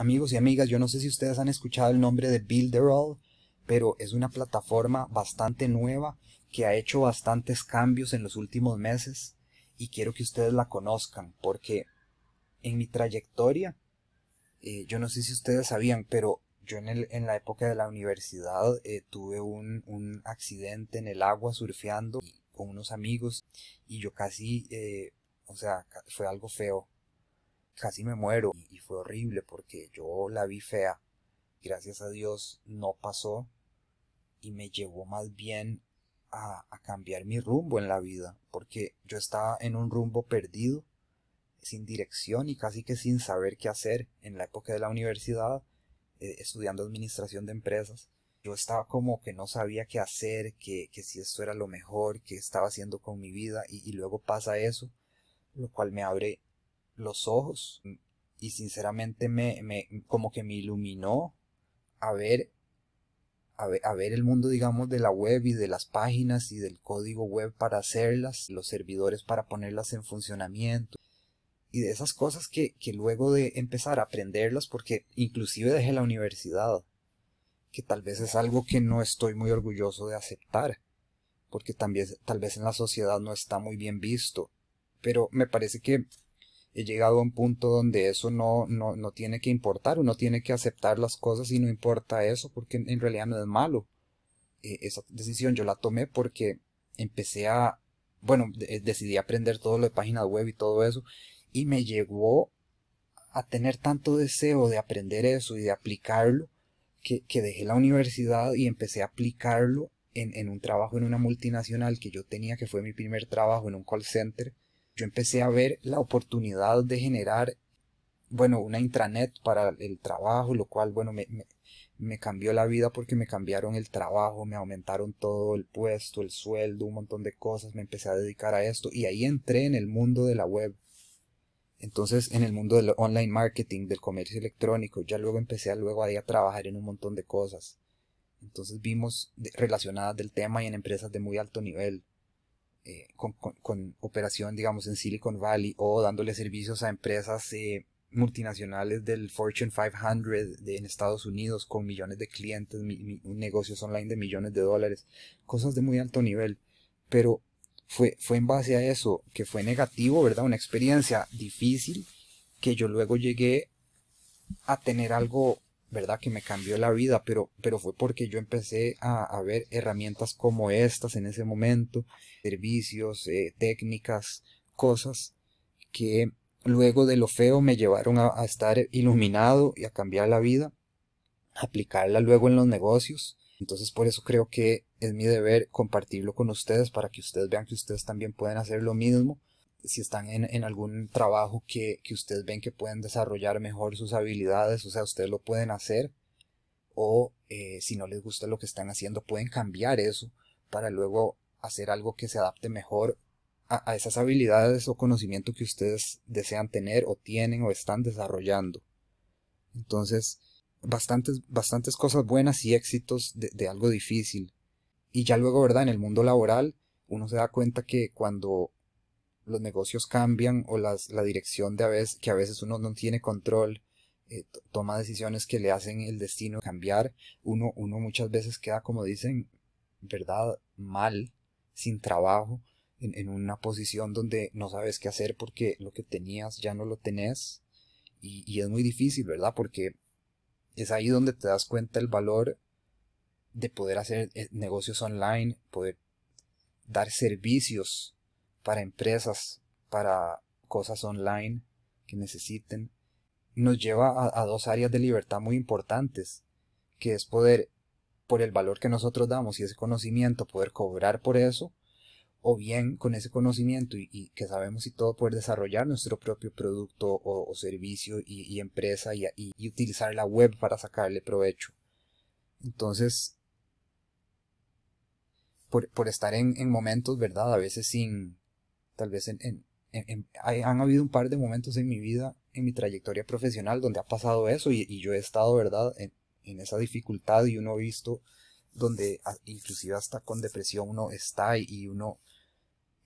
Amigos y amigas, yo no sé si ustedes han escuchado el nombre de Builderall, pero es una plataforma bastante nueva que ha hecho bastantes cambios en los últimos meses y quiero que ustedes la conozcan porque en mi trayectoria, eh, yo no sé si ustedes sabían, pero yo en, el, en la época de la universidad eh, tuve un, un, accidente en el agua surfeando con unos amigos y yo casi, eh, o sea, fue algo feo casi me muero y, fue horrible porque yo la vi fea. Gracias a Dios no pasó y me llevó más bien a, cambiar mi rumbo en la vida, porque yo estaba en un rumbo perdido, sin dirección y casi que sin saber qué hacer en la época de la universidad, eh, estudiando administración de empresas. Yo estaba como que no sabía qué hacer, que, si esto era lo mejor que estaba haciendo con mi vida y, y luego pasa eso, lo cual me abre los ojos y sinceramente me, como que me iluminó a ver, a ver, el mundo digamos de la web y de las páginas y del código web para hacerlas, los servidores para ponerlas en funcionamiento y de esas cosas que, que luego de empezar a aprenderlas porque inclusive dejé la universidad que tal vez es algo que no estoy muy orgulloso de aceptar porque también tal vez en la sociedad no está muy bien visto pero me parece que he llegado a un punto donde eso no, no, tiene que importar, uno tiene que aceptar las cosas y no importa eso porque en realidad no es malo. Eh, esa decisión yo la tomé porque empecé a, bueno, eh, decidí aprender todo lo de páginas web y todo eso y me llegó a tener tanto deseo de aprender eso y de aplicarlo que, dejé la universidad y empecé a aplicarlo en, en un trabajo en una multinacional que yo tenía, que fue mi primer trabajo en un call center yo empecé a ver la oportunidad de generar, bueno, una intranet para el trabajo, lo cual, bueno, me, cambió la vida porque me cambiaron el trabajo, me aumentaron todo el puesto, el sueldo, un montón de cosas, me empecé a dedicar a esto y ahí entré en el mundo de la web. Entonces, en el mundo del online marketing, del comercio electrónico, ya luego empecé a, luego a trabajar en un montón de cosas. Entonces vimos relacionadas del tema y en empresas de muy alto nivel. Eh, con, operación, digamos, en Silicon Valley o dándole servicios a empresas eh, multinacionales del Fortune 500 de, en Estados Unidos con millones de clientes, negocios online de millones de dólares, cosas de muy alto nivel. Pero fue, fue en base a eso que fue negativo, ¿verdad? Una experiencia difícil que yo luego llegué a tener algo ¿verdad? Que me cambió la vida, pero, pero fue porque yo empecé a, ver herramientas como estas en ese momento, servicios, eh, técnicas, cosas que luego de lo feo me llevaron a, estar iluminado y a cambiar la vida, aplicarla luego en los negocios. Entonces por eso creo que es mi deber compartirlo con ustedes para que ustedes vean que ustedes también pueden hacer lo mismo si están en, algún trabajo que, ustedes ven que pueden desarrollar mejor sus habilidades, o sea, ustedes lo pueden hacer, o eh, si no les gusta lo que están haciendo, pueden cambiar eso para luego hacer algo que se adapte mejor a, esas habilidades o conocimiento que ustedes desean tener o tienen o están desarrollando. Entonces, bastantes, bastantes cosas buenas y éxitos de, de algo difícil. Y ya luego, ¿verdad? En el mundo laboral, uno se da cuenta que cuando los negocios cambian o las, la dirección de a veces, que a veces uno no tiene control, eh, toma decisiones que le hacen el destino cambiar, uno, muchas veces queda, como dicen, ¿verdad? Mal, sin trabajo, en, una posición donde no sabes qué hacer porque lo que tenías ya no lo tenés y, y es muy difícil, ¿verdad? Porque es ahí donde te das cuenta el valor de poder hacer eh, negocios online, poder dar servicios para empresas, para cosas online que necesiten, nos lleva a, dos áreas de libertad muy importantes, que es poder, por el valor que nosotros damos y ese conocimiento, poder cobrar por eso, o bien con ese conocimiento y, que sabemos y todo, poder desarrollar nuestro propio producto o, servicio y, empresa y, utilizar la web para sacarle provecho. Entonces, por, estar en, momentos, ¿verdad? A veces sin, tal vez en, han habido un par de momentos en mi vida, en mi trayectoria profesional, donde ha pasado eso y, yo he estado, ¿verdad?, en, esa dificultad y uno ha visto donde inclusive hasta con depresión uno está y, uno,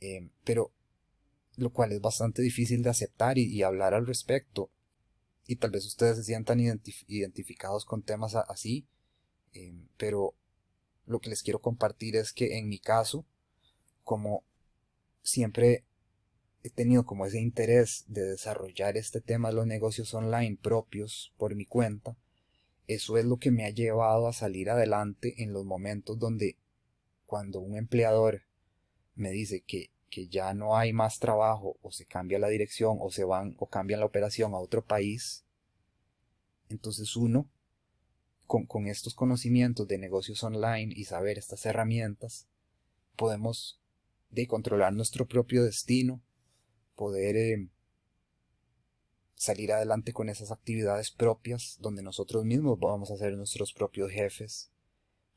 eh, pero lo cual es bastante difícil de aceptar y, hablar al respecto. Y tal vez ustedes se sientan identificados con temas así, eh, pero lo que les quiero compartir es que en mi caso, como siempre he tenido como ese interés de desarrollar este tema de los negocios online propios por mi cuenta, eso es lo que me ha llevado a salir adelante en los momentos donde cuando un empleador me dice que, ya no hay más trabajo o se cambia la dirección o se van o cambian la operación a otro país, entonces uno con, con estos conocimientos de negocios online y saber estas herramientas podemos de controlar nuestro propio destino, poder eh, salir adelante con esas actividades propias, donde nosotros mismos vamos a ser nuestros propios jefes.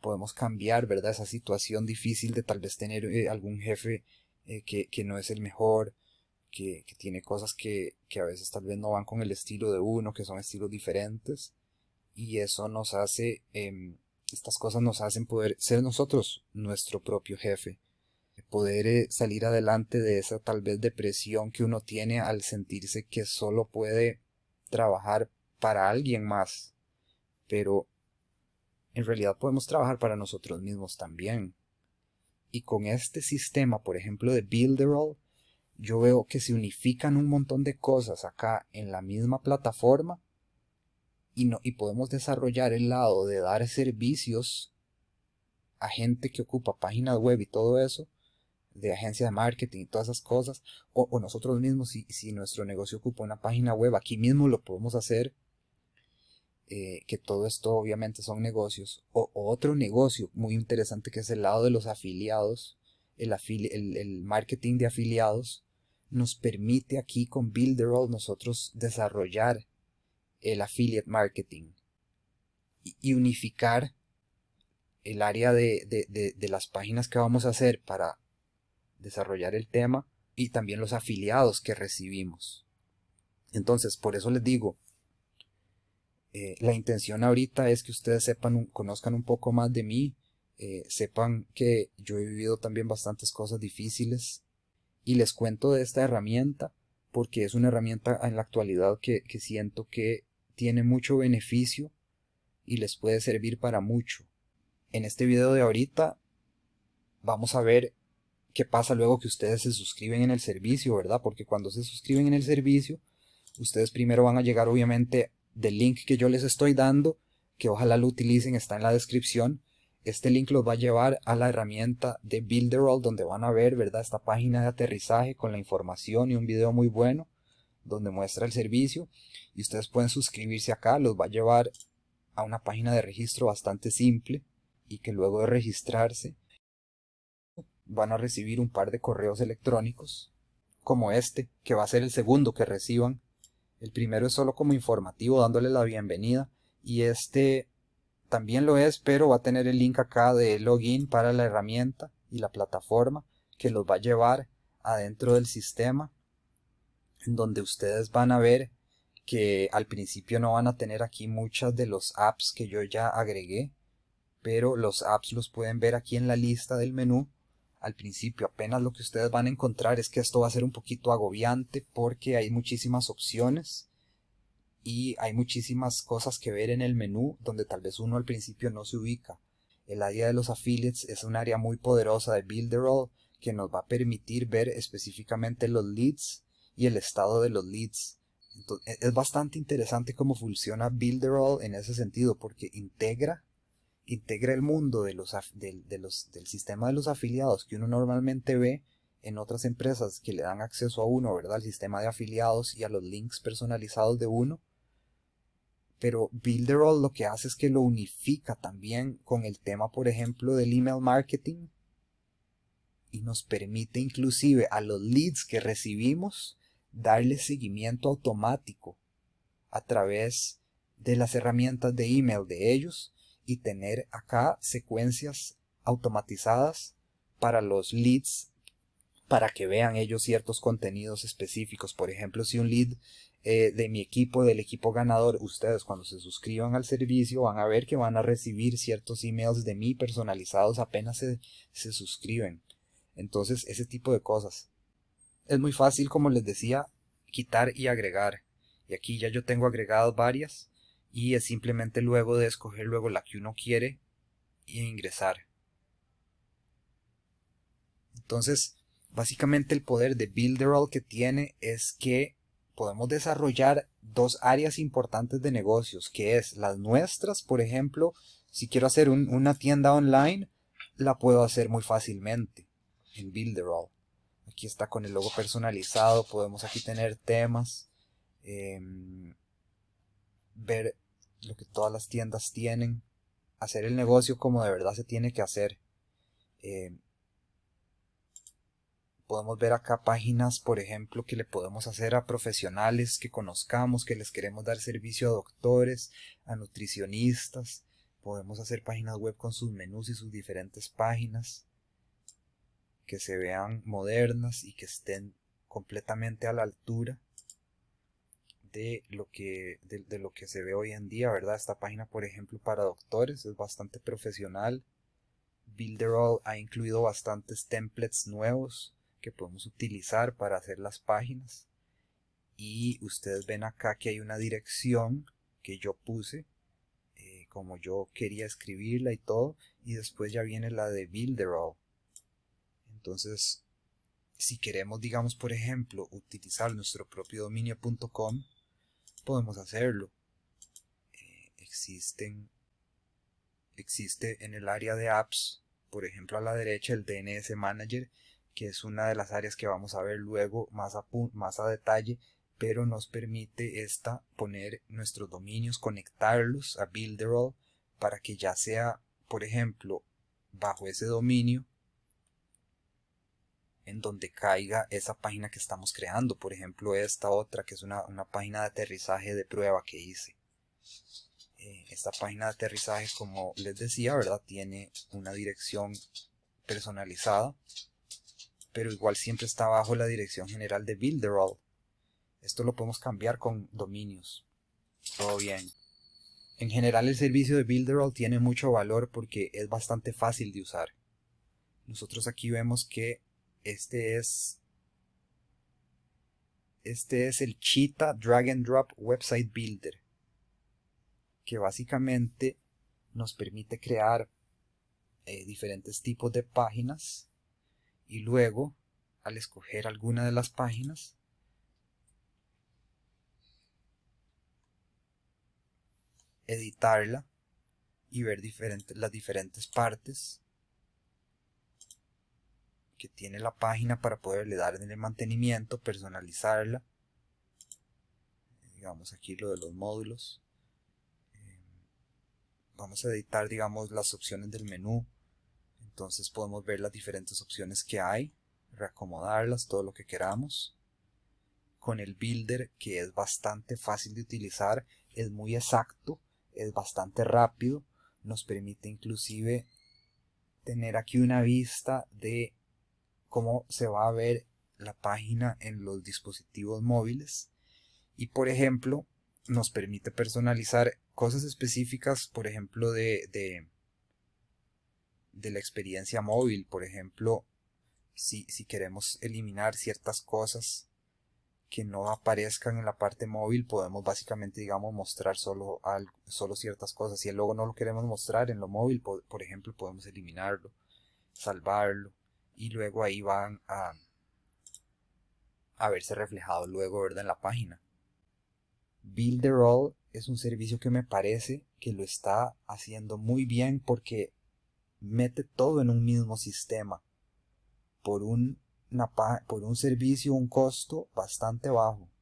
Podemos cambiar, ¿verdad? Esa situación difícil de tal vez tener eh, algún jefe eh, que, no es el mejor, que, tiene cosas que, a veces tal vez no van con el estilo de uno, que son estilos diferentes. Y eso nos hace, em, estas cosas nos hacen poder ser nosotros nuestro propio jefe poder eh, salir adelante de esa tal vez depresión que uno tiene al sentirse que solo puede trabajar para alguien más. Pero en realidad podemos trabajar para nosotros mismos también. Y con este sistema, por ejemplo, de Builderall, yo veo que se unifican un montón de cosas acá en la misma plataforma y, y podemos desarrollar el lado de dar servicios a gente que ocupa páginas web y todo eso de agencia de marketing y todas esas cosas, o, nosotros mismos, si, si, nuestro negocio ocupa una página web, aquí mismo lo podemos hacer, eh, que todo esto obviamente son negocios, o, otro negocio muy interesante que es el lado de los afiliados, el, el, marketing de afiliados, nos permite aquí con Builderall nosotros desarrollar el affiliate marketing y, unificar el área de, las páginas que vamos a hacer para desarrollar el tema y también los afiliados que recibimos. Entonces, por eso les digo, eh, la intención ahorita es que ustedes sepan, conozcan un poco más de mí, eh, sepan que yo he vivido también bastantes cosas difíciles y les cuento de esta herramienta porque es una herramienta en la actualidad que, que siento que tiene mucho beneficio y les puede servir para mucho. En este video de ahorita vamos a ver qué pasa luego que ustedes se suscriben en el servicio, ¿verdad? Porque cuando se suscriben en el servicio, ustedes primero van a llegar obviamente del link que yo les estoy dando, que ojalá lo utilicen, está en la descripción. Este link los va a llevar a la herramienta de Builderall, donde van a ver, ¿verdad? Esta página de aterrizaje con la información y un video muy bueno, donde muestra el servicio. Y ustedes pueden suscribirse acá, los va a llevar a una página de registro bastante simple y que luego de registrarse van a recibir un par de correos electrónicos, como este, que va a ser el segundo que reciban. El primero es solo como informativo, dándole la bienvenida, y este también lo es, pero va a tener el link acá de login para la herramienta y la plataforma que los va a llevar adentro del sistema, en donde ustedes van a ver que al principio no van a tener aquí muchas de los apps que yo ya agregué, pero los apps los pueden ver aquí en la lista del menú al principio. Apenas lo que ustedes van a encontrar es que esto va a ser un poquito agobiante porque hay muchísimas opciones y hay muchísimas cosas que ver en el menú donde tal vez uno al principio no se ubica. El área de los affiliates es un área muy poderosa de Builderall que nos va a permitir ver específicamente los leads y el estado de los leads. Entonces, e-, es bastante interesante cómo funciona Builderall en ese sentido porque integra Integra el mundo del sistema de los afiliados que uno normalmente ve en otras empresas que le dan acceso a uno, ¿verdad? Al sistema de afiliados y a los links personalizados de uno. Pero Builderall lo que hace es que lo unifica también con el tema, por ejemplo, del email marketing y nos permite inclusive a los leads que recibimos darle seguimiento automático a través de las herramientas de email de ellos y tener acá secuencias automatizadas para los leads para que vean ellos ciertos contenidos específicos. Por ejemplo, si un lead eh, de mi equipo, del equipo ganador, ustedes cuando se suscriban al servicio van a ver que van a recibir ciertos emails de mí personalizados apenas se, se suscriben. Entonces, ese tipo de cosas. Es muy fácil, como les decía, quitar y agregar. Y aquí ya yo tengo agregadas varias y es simplemente luego de escoger luego la que uno quiere e ingresar. Entonces, básicamente el poder de Builderall que tiene es que podemos desarrollar dos áreas importantes de negocios, que es las nuestras, por ejemplo, si quiero hacer una tienda online, la puedo hacer muy fácilmente en Builderall. Aquí está con el logo personalizado, podemos aquí tener temas. Em, ver lo que todas las tiendas tienen, hacer el negocio como de verdad se tiene que hacer. Eh, podemos ver acá páginas, por ejemplo, que le podemos hacer a profesionales que conozcamos, que les queremos dar servicio a doctores, a nutricionistas. Podemos hacer páginas web con sus menús y sus diferentes páginas que se vean modernas y que estén completamente a la altura de lo que, de, lo que se ve hoy en día, ¿verdad? Esta página, por ejemplo, para doctores es bastante profesional. Builderall ha incluido bastantes templates nuevos que podemos utilizar para hacer las páginas. Y ustedes ven acá que hay una dirección que yo puse eh, como yo quería escribirla y todo. Y después ya viene la de Builderall. Entonces, si queremos, digamos, por ejemplo, utilizar nuestro propio dominio.com, podemos hacerlo. Eh, existen, existe en el área de apps, por ejemplo a la derecha, el DNS Manager, que es una de las áreas que vamos a ver luego más a, más a detalle, pero nos permite esta poner nuestros dominios, conectarlos a Builderall para que ya sea, por ejemplo, bajo ese dominio en donde caiga esa página que estamos creando. Por ejemplo, esta otra que es una, página de aterrizaje de prueba que hice. Eh, esta página de aterrizaje, como les decía, ¿verdad? Tiene una dirección personalizada, pero igual siempre está bajo la dirección general de Builderall. Esto lo podemos cambiar con dominios. Todo bien. En general el servicio de Builderall tiene mucho valor porque es bastante fácil de usar. Nosotros aquí vemos que este es. Este es el Cheetah Drag and Drop Website Builder, que básicamente nos permite crear eh, diferentes tipos de páginas y luego, al escoger alguna de las páginas, editarla y ver las diferentes partes que tiene la página para poderle dar en el mantenimiento, personalizarla. Digamos aquí lo de los módulos. Eh, vamos a editar, digamos, las opciones del menú. Entonces podemos ver las diferentes opciones que hay, reacomodarlas, todo lo que queramos. Con el builder que es bastante fácil de utilizar, es muy exacto, es bastante rápido. Nos permite inclusive tener aquí una vista de cómo se va a ver la página en los dispositivos móviles y por ejemplo nos permite personalizar cosas específicas por ejemplo de, de, la experiencia móvil por ejemplo si, si queremos eliminar ciertas cosas que no aparezcan en la parte móvil podemos básicamente digamos mostrar solo, solo ciertas cosas si el logo no lo queremos mostrar en lo móvil por ejemplo podemos eliminarlo salvarlo y luego ahí van a, a verse reflejado luego ¿verdad? en la página. Builderall es un servicio que me parece que lo está haciendo muy bien porque mete todo en un mismo sistema por un, por un servicio, un costo bastante bajo.